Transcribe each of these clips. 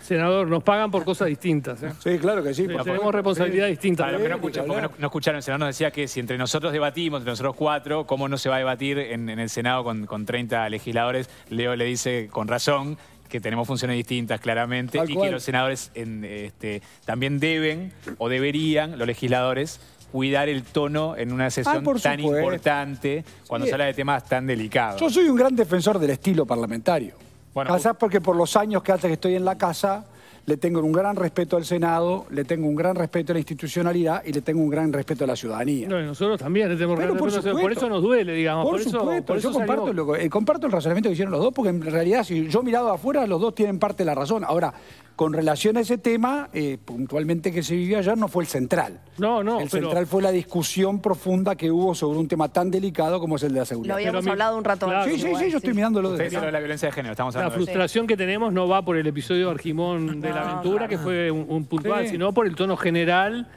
Senador, nos pagan por cosas distintas. ¿eh? Sí, claro que sí. tenemos responsabilidades distintas. Claro, no, escucharon, el senador nos decía que si entre nosotros debatimos, entre nosotros cuatro, ¿cómo no se va a debatir en, el Senado con, 30 legisladores? Leo le dice con razón que tenemos funciones distintas claramente y que los senadores este, también deben o deberían, los legisladores, cuidar el tono en una sesión tan importante cuando se habla de temas tan delicados. Yo soy un gran defensor del estilo parlamentario. Bueno, porque por los años que hace que estoy en la casa, le tengo un gran respeto al Senado, le tengo un gran respeto a la institucionalidad y le tengo un gran respeto a la ciudadanía. No, y nosotros también le tenemos respeto, por eso nos duele, digamos. Por, supuesto, eso, yo comparto, el razonamiento que hicieron los dos, porque en realidad, si yo mirado afuera, los dos tienen parte de la razón. Ahora, con relación a ese tema, eh, puntualmente que se vivió ayer, no fue el central. No, no. El central fue la discusión profunda que hubo sobre un tema tan delicado como es el de la seguridad. Lo habíamos hablado un rato Sí, sí, sí, yo estoy mirando lo de la violencia de género, La frustración que tenemos no va por el episodio Argimón de la Aventura, que fue un, puntual, sino por el tono general.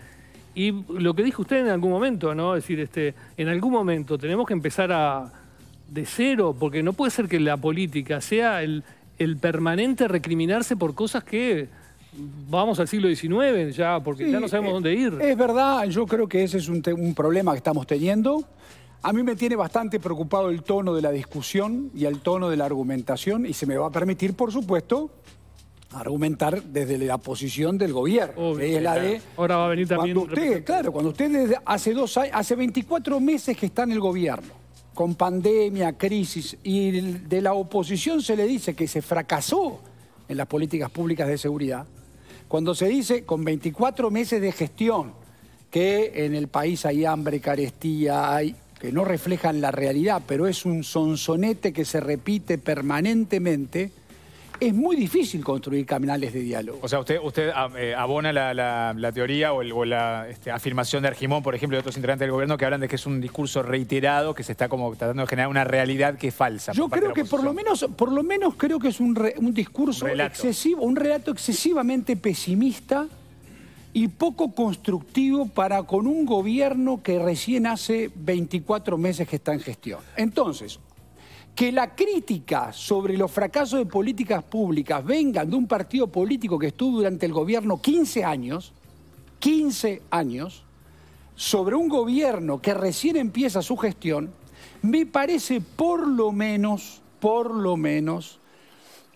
Y lo que dijo usted en algún momento, ¿no? Es decir, este, en algún momento tenemos que empezar a de cero, porque no puede ser que la política sea el, el permanente recriminarse por cosas que vamos al siglo XIX ya, porque ya no sabemos eh, dónde ir. Es verdad, yo creo que ese es un, problema que estamos teniendo. A mí me tiene bastante preocupado el tono de la discusión y el tono de la argumentación y se me va a permitir, por supuesto, argumentar desde la posición del gobierno. ahora va a venir también... usted, claro, cuando usted hace, dos, hace 24 meses que está en el gobierno, con pandemia, crisis, y de la oposición se le dice que se fracasó en las políticas públicas de seguridad, cuando se dice con 24 meses de gestión que en el país hay hambre, carestía, hay que no reflejan la realidad, pero es un sonsonete que se repite permanentemente, es muy difícil construir caminales de diálogo. O sea, usted, usted ah, eh, abona la, teoría o, la este, afirmación de Argimón, por ejemplo, de otros integrantes del gobierno que hablan de que es un discurso reiterado, que se está como tratando de generar una realidad que es falsa. Yo creo que por lo menos, por lo menos creo que es un, discurso excesivo, un relato excesivamente pesimista y poco constructivo para con un gobierno que recién hace 24 meses que está en gestión. Entonces, que la crítica sobre los fracasos de políticas públicas vengan de un partido político que estuvo durante el gobierno 15 años, 15 años, sobre un gobierno que recién empieza su gestión, me parece por lo menos, por lo menos,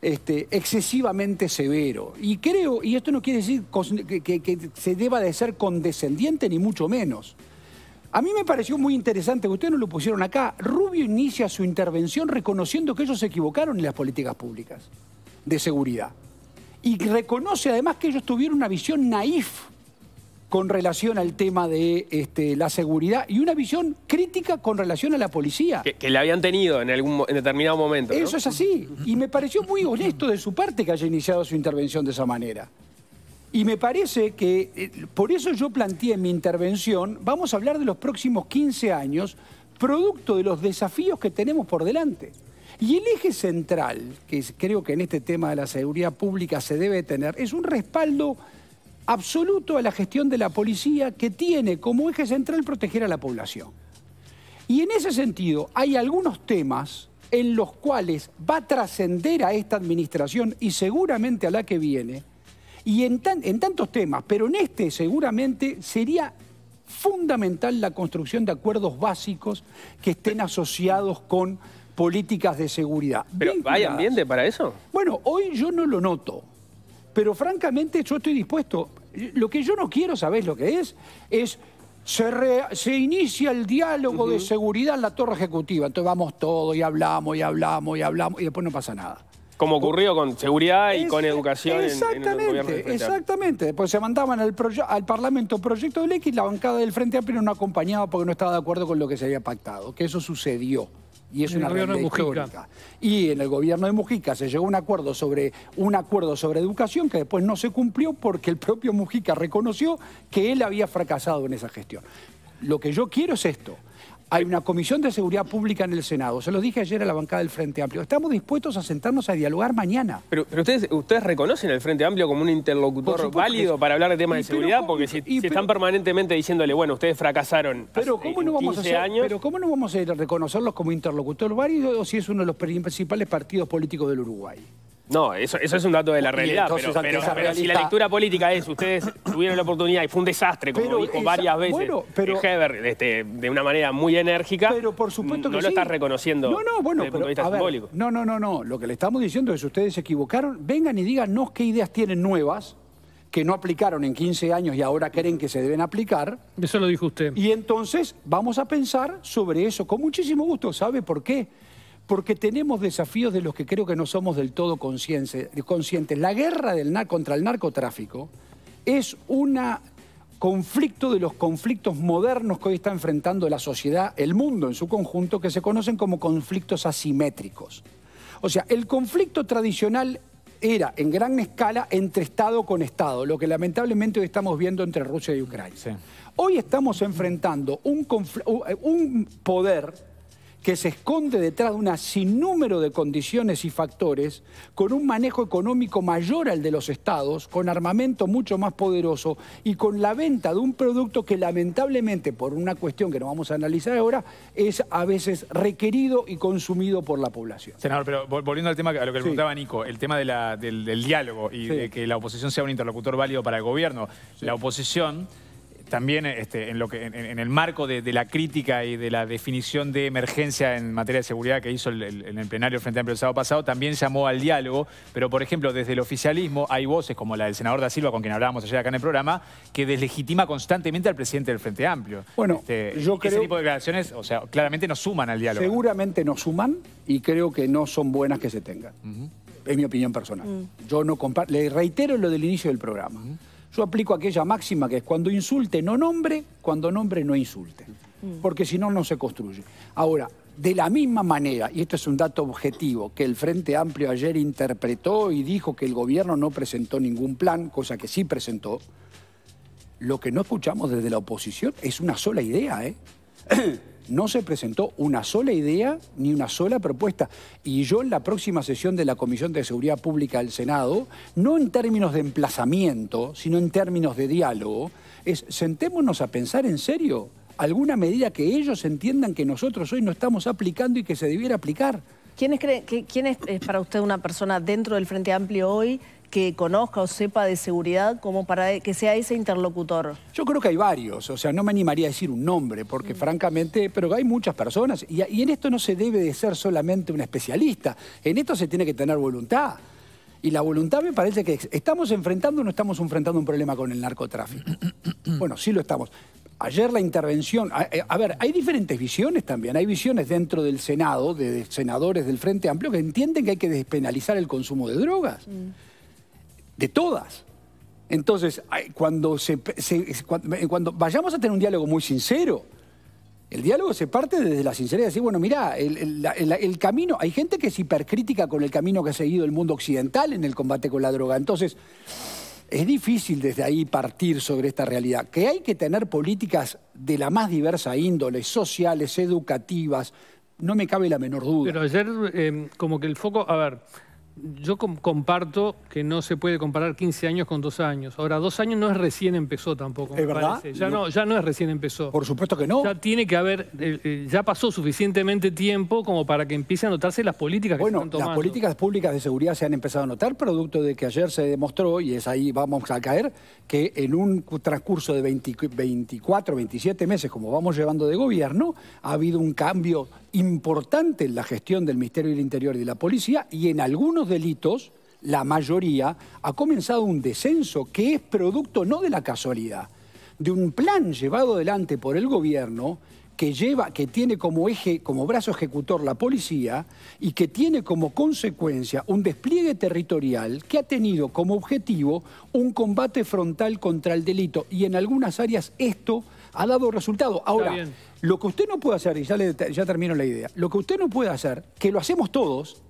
este, excesivamente severo. Y creo, y esto no quiere decir que se deba de ser condescendiente ni mucho menos, a mí me pareció muy interesante, que ustedes no lo pusieron acá. Rubio inicia su intervención reconociendo que ellos se equivocaron en las políticas públicas de seguridad. Y reconoce además que ellos tuvieron una visión naif con relación al tema de este, la seguridad y una visión crítica con relación a la policía. Que, le la habían tenido en algún en determinado momento. Eso es así. Y me pareció muy honesto de su parte que haya iniciado su intervención de esa manera. Y me parece que, eh, por eso yo planteé en mi intervención, vamos a hablar de los próximos 15 años, producto de los desafíos que tenemos por delante. Y el eje central, que creo que en este tema de la seguridad pública se debe tener, es un respaldo absoluto a la gestión de la policía que tiene como eje central proteger a la población. Y en ese sentido, hay algunos temas en los cuales va a trascender a esta administración y seguramente a la que viene, y en, tantos temas, pero en este seguramente sería fundamental la construcción de acuerdos básicos que estén asociados con políticas de seguridad. ¿Pero hay ambiente para eso? Bueno, hoy yo no lo noto, pero francamente yo estoy dispuesto. Lo que yo no quiero, ¿sabés lo que es? Es se, se, inicia el diálogo de seguridad en la torre ejecutiva. Entonces vamos todos y hablamos y hablamos y hablamos y después no pasa nada. Como ocurrió con seguridad y con educación. Exactamente, exactamente. Después pues se mandaban al, Parlamento proyecto de ley y la bancada del Frente Amplio no acompañaba porque no estaba de acuerdo con lo que se había pactado, que eso sucedió y es una realidad Y en el gobierno de Mujica se llegó a un acuerdo sobre un acuerdo sobre educación que después no se cumplió porque el propio Mujica reconoció que él había fracasado en esa gestión. Lo que yo quiero es esto. Hay una comisión de seguridad pública en el Senado. Se lo dije ayer a la bancada del Frente Amplio. Estamos dispuestos a sentarnos a dialogar mañana. Pero, pero ustedes, ustedes reconocen al Frente Amplio como un interlocutor válido para hablar de temas de seguridad, porque si, están permanentemente diciéndole, bueno, ustedes fracasaron hace, años... Pero ¿cómo no vamos a reconocerlos como interlocutor válido si es uno de los principales partidos políticos del Uruguay? No, eso, es un dato de la realidad. pero, si la lectura política es, ustedes tuvieron la oportunidad y fue un desastre, como dijo varias veces bueno, pero, este, de una manera muy enérgica, pero por supuesto mm, que no lo estás reconociendo no, no, desde el punto de vista simbólico. No, no, no, no. Lo que le estamos diciendo es, que ustedes se equivocaron, vengan y díganos qué ideas tienen nuevas que no aplicaron en 15 años y ahora creen que se deben aplicar. Eso lo dijo usted. Y entonces vamos a pensar sobre eso con muchísimo gusto. ¿Sabe por qué? porque tenemos desafíos de los que creo que no somos del todo conscientes. La guerra del contra el narcotráfico es un conflicto de los conflictos modernos que hoy está enfrentando la sociedad, el mundo en su conjunto, que se conocen como conflictos asimétricos. O sea, el conflicto tradicional era en gran escala entre Estado con Estado, lo que lamentablemente hoy estamos viendo entre Rusia y Ucrania. Hoy estamos enfrentando un eh, poder que se esconde detrás de una sinnúmero de condiciones y factores, con un manejo económico mayor al de los estados, con armamento mucho más poderoso y con la venta de un producto que lamentablemente, por una cuestión que no vamos a analizar ahora, es a veces requerido y consumido por la población. Senador, pero volviendo al tema, a lo que preguntaba Nico, el tema del, diálogo y de que la oposición sea un interlocutor válido para el gobierno. La oposición también este, en, el marco de, la crítica y de la definición de emergencia en materia de seguridad que hizo en el plenario frente amplio el sábado pasado, también llamó al diálogo, pero por ejemplo desde el oficialismo hay voces como la del senador da Silva, con quien hablábamos ayer acá en el programa, que deslegitima constantemente al presidente del Frente Amplio. Bueno, este, yo creo... Ese tipo de declaraciones, o sea, claramente no suman al diálogo. Seguramente no suman y creo que no son buenas que se tengan. Es mi opinión personal. Mm. Yo no comparto... Le reitero lo del inicio del programa. Yo aplico aquella máxima que es cuando insulte no nombre, cuando nombre no insulte. Mm. Porque si no, no se construye. Ahora, de la misma manera, y esto es un dato objetivo, que el Frente Amplio ayer interpretó y dijo que el gobierno no presentó ningún plan, cosa que sí presentó, lo que no escuchamos desde la oposición es una sola idea, ¿eh? no se presentó una sola idea ni una sola propuesta. Y yo en la próxima sesión de la Comisión de Seguridad Pública del Senado, no en términos de emplazamiento, sino en términos de diálogo, es sentémonos a pensar en serio alguna medida que ellos entiendan que nosotros hoy no estamos aplicando y que se debiera aplicar. ¿Quién es, es para usted una persona dentro del Frente Amplio hoy que conozca o sepa de seguridad como para que sea ese interlocutor? Yo creo que hay varios, o sea, no me animaría a decir un nombre, porque mm. francamente, pero hay muchas personas, y, en esto no se debe de ser solamente un especialista, en esto se tiene que tener voluntad. Y la voluntad me parece que estamos enfrentando o no estamos enfrentando un problema con el narcotráfico. bueno, sí lo estamos. Ayer la intervención, eh, a, ver, hay diferentes visiones también, hay visiones dentro del Senado, de, senadores del Frente Amplio, que entienden que hay que despenalizar el consumo de drogas. Mm de todas. Entonces, cuando, se, eh, cuando, vayamos a tener un diálogo muy sincero, el diálogo se parte desde la sinceridad, decir, bueno, mira el, camino, hay gente que es hipercrítica con el camino que ha seguido el mundo occidental en el combate con la droga. Entonces, es difícil desde ahí partir sobre esta realidad. Que hay que tener políticas de la más diversa índole, sociales, educativas, no me cabe la menor duda. Pero ayer, em, como que el foco, a ver yo comparto que no se puede comparar 15 años con dos años. Ahora, dos años no es recién empezó tampoco. ¿Es verdad? Ya no. ya no es recién empezó. Por supuesto que no. Ya tiene que haber, eh, eh, ya pasó suficientemente tiempo como para que empiece a notarse las políticas que bueno, se Las políticas públicas de seguridad se han empezado a notar, producto de que ayer se demostró, y es ahí vamos a caer, que en un transcurso de 24, 27 meses, como vamos llevando de gobierno, ha habido un cambio importante en la gestión del Ministerio del Interior y de la Policía y en algunos delitos, la mayoría, ha comenzado un descenso que es producto no de la casualidad, de un plan llevado adelante por el gobierno que, lleva, que tiene como eje, como brazo ejecutor la policía y que tiene como consecuencia un despliegue territorial que ha tenido como objetivo un combate frontal contra el delito. Y en algunas áreas esto ha dado resultado. Ahora, lo que usted no puede hacer, y ya, le, ya termino la idea, lo que usted no puede hacer, que lo hacemos todos,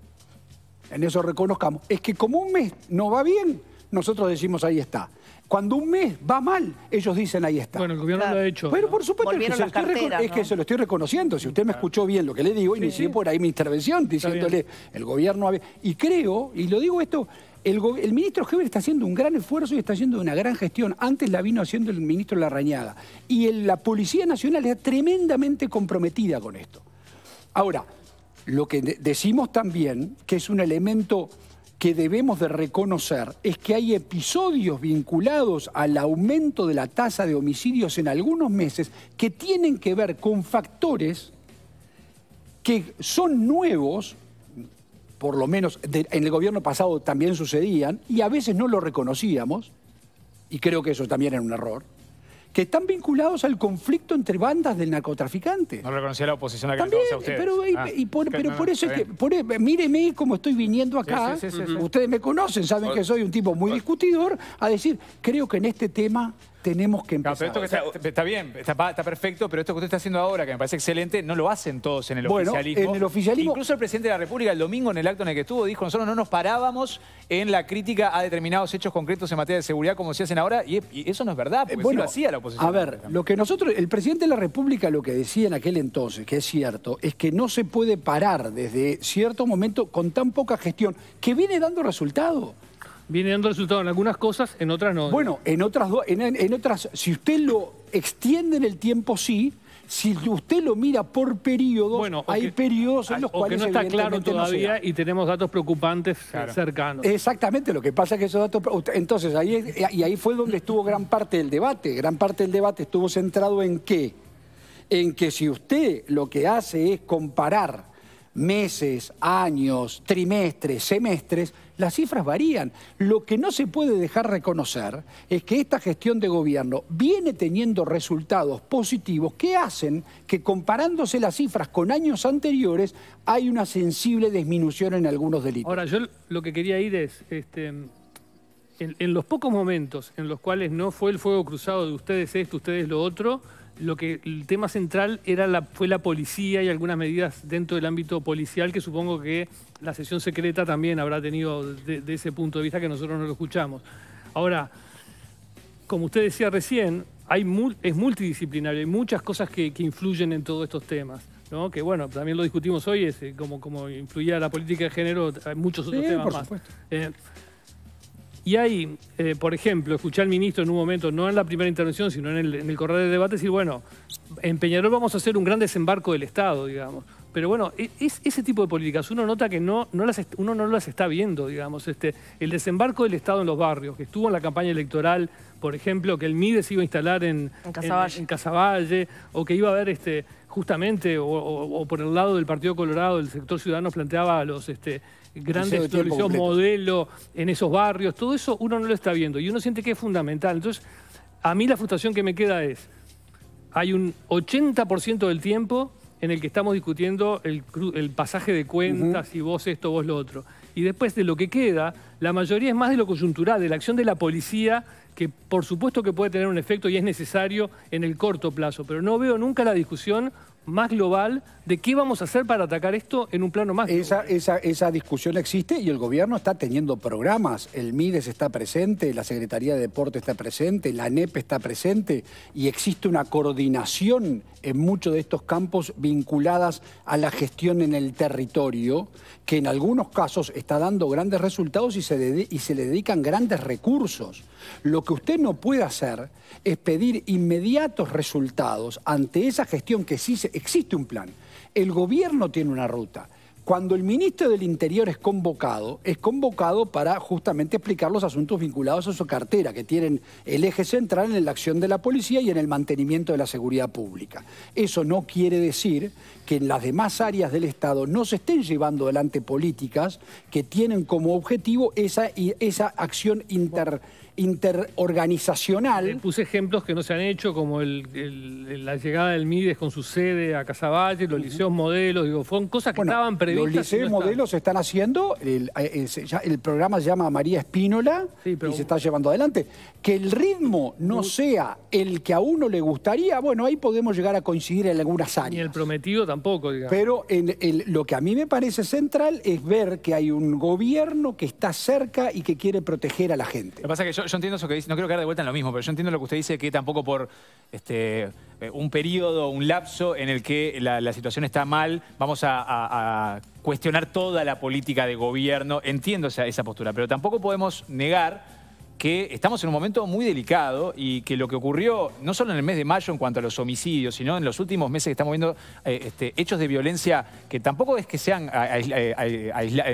en eso reconozcamos, es que como un mes no va bien, nosotros decimos ahí está. Cuando un mes va mal, ellos dicen ahí está. Bueno, el gobierno lo ha hecho. Pero por supuesto es que, se lo estoy reconociendo. Si usted me escuchó bien lo que le digo, inicié por ahí mi intervención diciéndole el gobierno... Y creo, y lo digo esto, el, ministro Heber está haciendo un gran esfuerzo y está haciendo una gran gestión. Antes la vino haciendo el ministro Larrañaga. Y la Policía Nacional está tremendamente comprometida con esto. Ahora, lo que decimos también, que es un elemento que debemos de reconocer es que hay episodios vinculados al aumento de la tasa de homicidios en algunos meses que tienen que ver con factores que son nuevos, por lo menos en el gobierno pasado también sucedían, y a veces no lo reconocíamos, y creo que eso también era un error que están vinculados al conflicto entre bandas del narcotraficante. No reconocía la oposición a que También, ustedes. Pero, eh, ah, pero por eso es que, eh, míreme cómo estoy viniendo acá, ustedes me conocen, saben que soy un tipo muy discutidor, a decir, creo que en este tema tenemos que empezar. está, bien, está, perfecto, pero esto que usted está haciendo ahora, que me parece excelente, no lo hacen todos en el oficialismo. En el oficialismo... Incluso el presidente de la República el domingo en el acto en el que estuvo dijo, nosotros no nos parábamos en la crítica a determinados hechos concretos en materia de seguridad como se hacen ahora, y, eso no es verdad, porque eh, sí lo hacía la oposición. A ver, lo que nosotros, el presidente de la República lo que decía en aquel entonces, que es cierto, es que no se puede parar desde cierto momento con tan poca gestión, que viene dando resultado. Viene dando resultado en algunas cosas, en otras no. Bueno, en otras, en, en otras si usted lo extiende en el tiempo, sí. Si usted lo mira por periodos, hay periodos en los cuales no está claro todavía y tenemos datos preocupantes eh, cercanos. Exactamente, lo que pasa es que esos datos... Entonces, ahí, eh, y ahí fue donde estuvo gran parte del debate. Gran parte del debate estuvo centrado en qué? En que si usted lo que hace es comparar meses, años, trimestres, semestres, las cifras varían. Lo que no se puede dejar reconocer es que esta gestión de gobierno viene teniendo resultados positivos que hacen que comparándose las cifras con años anteriores hay una sensible disminución en algunos delitos. Ahora, yo lo que quería ir es... Este en, los pocos momentos en los cuales no fue el fuego cruzado de ustedes esto, ustedes lo otro, lo que el tema central era la, fue la policía y algunas medidas dentro del ámbito policial que supongo que la sesión secreta también habrá tenido de, ese punto de vista que nosotros no lo escuchamos. Ahora, como usted decía recién, es multidisciplinario, hay muchas cosas que, influyen en todos estos temas. ¿no? Que bueno, también lo discutimos hoy, eh, como, como influía la política de género, hay muchos otros temas más. Eh, y ahí, eh, por ejemplo, escuché al ministro en un momento, no en la primera intervención, sino en el, en de debate, decir, bueno, en Peñarol vamos a hacer un gran desembarco del Estado, digamos. Pero bueno, e, es, ese tipo de políticas uno nota que no, no las, uno no las está viendo, digamos. Este, el desembarco del Estado en los barrios, que estuvo en la campaña electoral, por ejemplo, que el MIDE se iba a instalar en, en, Casavalle. o que iba a haber este, justamente, o, por el lado del Partido Colorado, el sector ciudadano planteaba los este, grandes soluciones modelo en esos barrios, todo eso uno no lo está viendo y uno siente que es fundamental. Entonces, a mí la frustración que me queda es, hay un 80% del tiempo en el que estamos discutiendo el, pasaje de cuentas y vos esto, vos lo otro. Y después de lo que queda, la mayoría es más de lo coyuntural, de la acción de la policía, que por supuesto que puede tener un efecto y es necesario en el corto plazo, pero no veo nunca la discusión más global de qué vamos a hacer para atacar esto en un plano más global. Esa, esa, discusión existe y el gobierno está teniendo programas. El MIDES está presente, la Secretaría de Deporte está presente, la ANEP está presente y existe una coordinación en muchos de estos campos vinculadas a la gestión en el territorio que en algunos casos está dando grandes resultados y se, y se le dedican grandes recursos. Lo que usted no puede hacer es pedir inmediatos resultados ante esa gestión que sí existe un plan. El gobierno tiene una ruta. Cuando el ministro del Interior es convocado, es convocado para justamente explicar los asuntos vinculados a su cartera, que tienen el eje central en la acción de la policía y en el mantenimiento de la seguridad pública. Eso no quiere decir que en las demás áreas del Estado no se estén llevando adelante políticas que tienen como objetivo esa, esa acción inter interorganizacional. puse ejemplos que no se han hecho, como la llegada del Mides con su sede a Casaballe, los liceos modelos, digo, fueron cosas que estaban previstas. Los liceos modelos se están haciendo, eh, eh, el, programa se llama María Espínola y se está llevando adelante. Que el ritmo no sea el que a uno le gustaría, bueno, ahí podemos llegar a coincidir en algunas áreas. Ni el prometido tampoco, digamos. Pero en lo que a mí me parece central es ver que hay un gobierno que está cerca y que quiere proteger a la gente. Lo que pasa es que yo, yo entiendo eso que dice, no quiero quedar de vuelta en lo mismo, pero yo entiendo lo que usted dice, que tampoco por este, eh, un periodo, un lapso en el que la, situación está mal, vamos a, cuestionar toda la política de gobierno. Entiendo esa, esa postura, pero tampoco podemos negar que estamos en un momento muy delicado y que lo que ocurrió, no solo en el mes de mayo en cuanto a los homicidios, sino en los últimos meses que estamos viendo eh, este, hechos de violencia que tampoco es que sean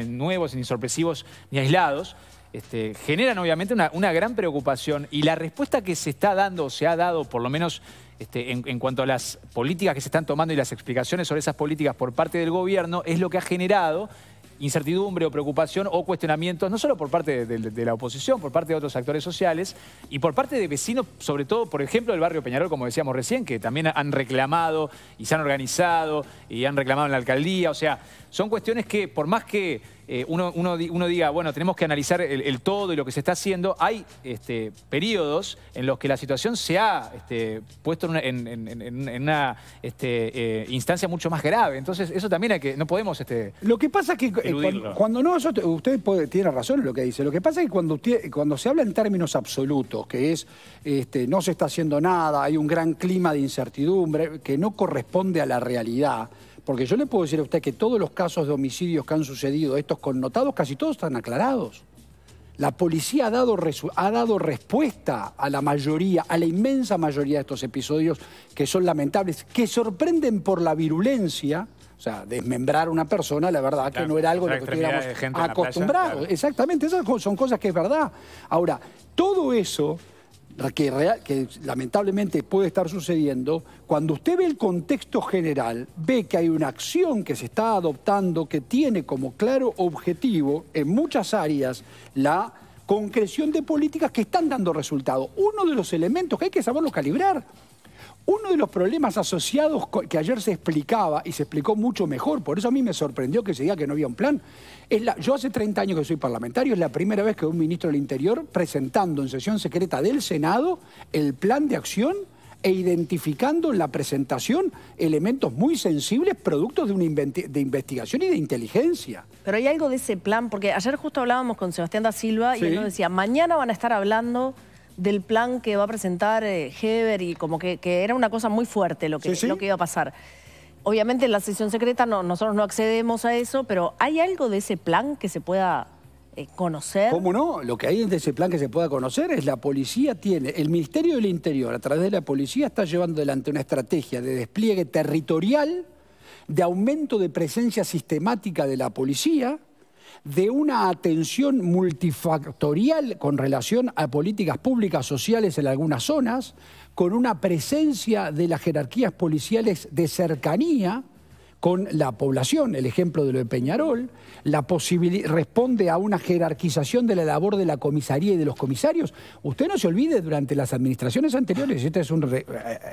nuevos ni sorpresivos ni aislados, este, generan obviamente una, gran preocupación y la respuesta que se está dando, o se ha dado por lo menos este, en, cuanto a las políticas que se están tomando y las explicaciones sobre esas políticas por parte del gobierno, es lo que ha generado incertidumbre o preocupación o cuestionamientos, no solo por parte de, de la oposición, por parte de otros actores sociales y por parte de vecinos, sobre todo, por ejemplo, del barrio Peñarol, como decíamos recién, que también han reclamado y se han organizado y han reclamado en la alcaldía. O sea, son cuestiones que, por más que eh, uno, uno, diga, bueno, tenemos que analizar el, todo y lo que se está haciendo, hay este, periodos en los que la situación se ha este, puesto en una, este, eh, instancia mucho más grave. Entonces, eso también que, no podemos este, Lo que pasa es que eh, cuando, no, usted tiene razón en lo que dice, lo que pasa es que cuando, cuando se habla en términos absolutos, que es este, no se está haciendo nada, hay un gran clima de incertidumbre que no corresponde a la realidad, porque yo le puedo decir a usted que todos los casos de homicidios que han sucedido, estos connotados, casi todos están aclarados. La policía ha dado, ha dado, respuesta a la mayoría, a la inmensa mayoría de estos episodios que son lamentables, que sorprenden por la virulencia. O sea, desmembrar a una persona, la verdad, que no era algo a lo que estuviéramos acostumbrados. Exactamente, esas son cosas que es verdad. Ahora, todo eso que, lamentablemente puede estar sucediendo, cuando usted ve el contexto general, ve que hay una acción que se está adoptando que tiene como claro objetivo en muchas áreas la concreción de políticas que están dando resultados Uno de los elementos que hay que saberlo calibrar uno de los problemas asociados que ayer se explicaba, y se explicó mucho mejor, por eso a mí me sorprendió que se diga que no había un plan, es la, yo hace 30 años que soy parlamentario, es la primera vez que un ministro del Interior presentando en sesión secreta del Senado el plan de acción e identificando en la presentación elementos muy sensibles productos de de investigación y de inteligencia. Pero hay algo de ese plan, porque ayer justo hablábamos con Sebastián da Silva y él nos decía, mañana van a estar hablando del plan que va a presentar eh, Heber y como que, era una cosa muy fuerte lo que, lo que iba a pasar. Obviamente en la sesión secreta no, nosotros no accedemos a eso, pero ¿hay algo de ese plan que se pueda eh, conocer? ¿Cómo no? Lo que hay de ese plan que se pueda conocer es la policía tiene, el Ministerio del Interior a través de la policía está llevando adelante una estrategia de despliegue territorial, de aumento de presencia sistemática de la policía, de una atención multifactorial con relación a políticas públicas sociales en algunas zonas, con una presencia de las jerarquías policiales de cercanía, con la población, el ejemplo de lo de Peñarol, la responde a una jerarquización de la labor de la comisaría y de los comisarios. Usted no se olvide, durante las administraciones anteriores, y este es, un, eh,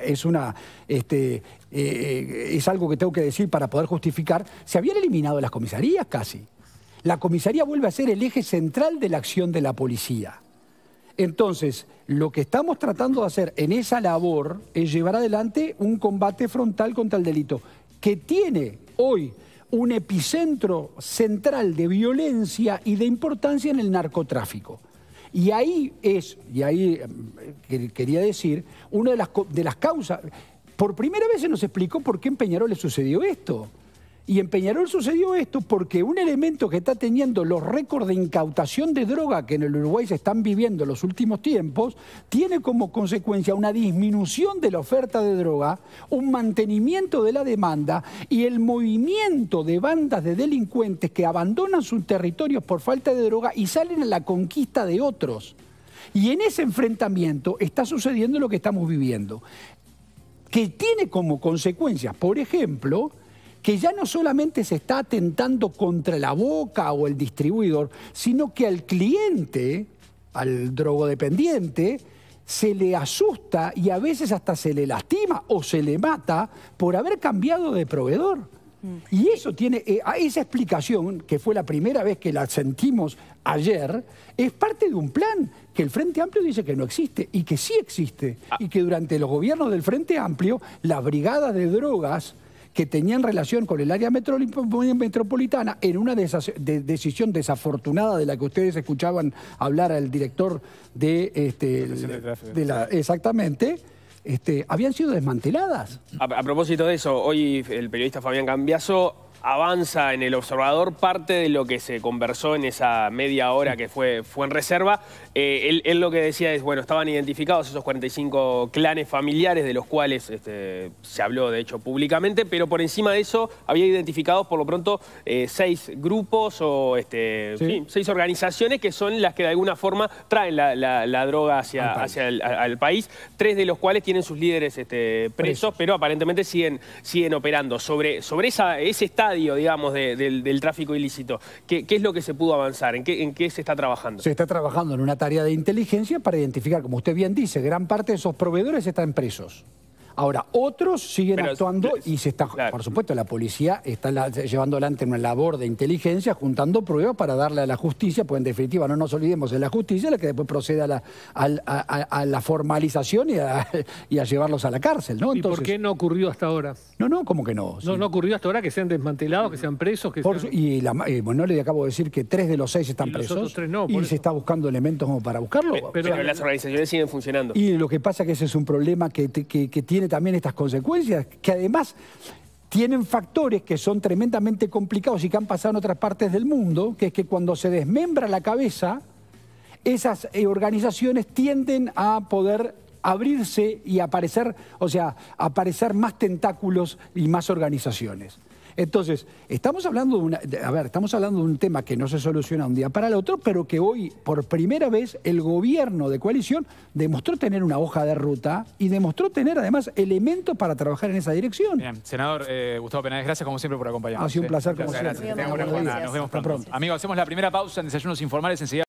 es, una, este, eh, eh, es algo que tengo que decir para poder justificar, se habían eliminado las comisarías casi la comisaría vuelve a ser el eje central de la acción de la policía. Entonces, lo que estamos tratando de hacer en esa labor es llevar adelante un combate frontal contra el delito, que tiene hoy un epicentro central de violencia y de importancia en el narcotráfico. Y ahí es, y ahí eh, quería decir, una de las, de las causas. Por primera vez se nos explicó por qué en Peñarol le sucedió esto. Y en Peñarol sucedió esto porque un elemento que está teniendo los récords de incautación de droga que en el Uruguay se están viviendo en los últimos tiempos, tiene como consecuencia una disminución de la oferta de droga, un mantenimiento de la demanda y el movimiento de bandas de delincuentes que abandonan sus territorios por falta de droga y salen a la conquista de otros. Y en ese enfrentamiento está sucediendo lo que estamos viviendo, que tiene como consecuencia, por ejemplo, que ya no solamente se está atentando contra la boca o el distribuidor, sino que al cliente, al drogodependiente, se le asusta y a veces hasta se le lastima o se le mata por haber cambiado de proveedor. Mm. Y eso tiene, eh, esa explicación, que fue la primera vez que la sentimos ayer, es parte de un plan que el Frente Amplio dice que no existe y que sí existe. Ah. Y que durante los gobiernos del Frente Amplio, las brigadas de drogas que tenían relación con el área metropolitana, en una de decisión desafortunada de la que ustedes escuchaban hablar al director de, este, la exactamente, este, habían sido desmanteladas. A, propósito de eso, hoy el periodista Fabián Cambiaso avanza en el observador parte de lo que se conversó en esa media hora que fue, fue en reserva. Eh, él, lo que decía es, bueno, estaban identificados esos 45 clanes familiares de los cuales este, se habló, de hecho, públicamente, pero por encima de eso había identificados por lo pronto eh, seis grupos o este, seis organizaciones que son las que de alguna forma traen la, droga hacia, el, país, tres de los cuales tienen sus líderes este, presos, pero aparentemente siguen, siguen operando. Sobre, sobre esa, ese estado digamos, del, tráfico ilícito. ¿Qué, es lo que se pudo avanzar? ¿En qué, ¿En qué se está trabajando? Se está trabajando en una tarea de inteligencia para identificar, como usted bien dice, gran parte de esos proveedores están presos. Ahora, otros siguen actuando y se está, por supuesto, la policía está llevando adelante una labor de inteligencia, juntando pruebas para darle a la justicia, pues en definitiva no nos olvidemos de la justicia, la que después procede a la, formalización y, a, llevarlos a la cárcel, ¿no? ¿Y por qué no ocurrió hasta ahora? No, no, ¿cómo que no? No, no ocurrió hasta ahora que sean desmantelados, que sean presos, que Y, la, eh, bueno, le acabo de decir que tres de los seis están presos tres no, y se está buscando elementos como para buscarlo. Pero, las organizaciones siguen funcionando. Y lo que pasa es que ese es un problema que tiene también estas consecuencias, que además tienen factores que son tremendamente complicados y que han pasado en otras partes del mundo, que es que cuando se desmembra la cabeza, esas eh, organizaciones tienden a poder abrirse y aparecer, o sea, aparecer más tentáculos y más organizaciones. Entonces, estamos hablando de una, a ver, estamos hablando de un tema que no se soluciona un día para el otro, pero que hoy, por primera vez, el gobierno de coalición demostró tener una hoja de ruta y demostró tener además elementos para trabajar en esa dirección. Bien, senador eh, Gustavo Penales, gracias como siempre por acompañarnos. Ha sido un placer, ¿sí? como gracias, siempre. Gracias. Nos vemos pronto. Amigos, hacemos la primera pausa en Desayunos Informales enseguida.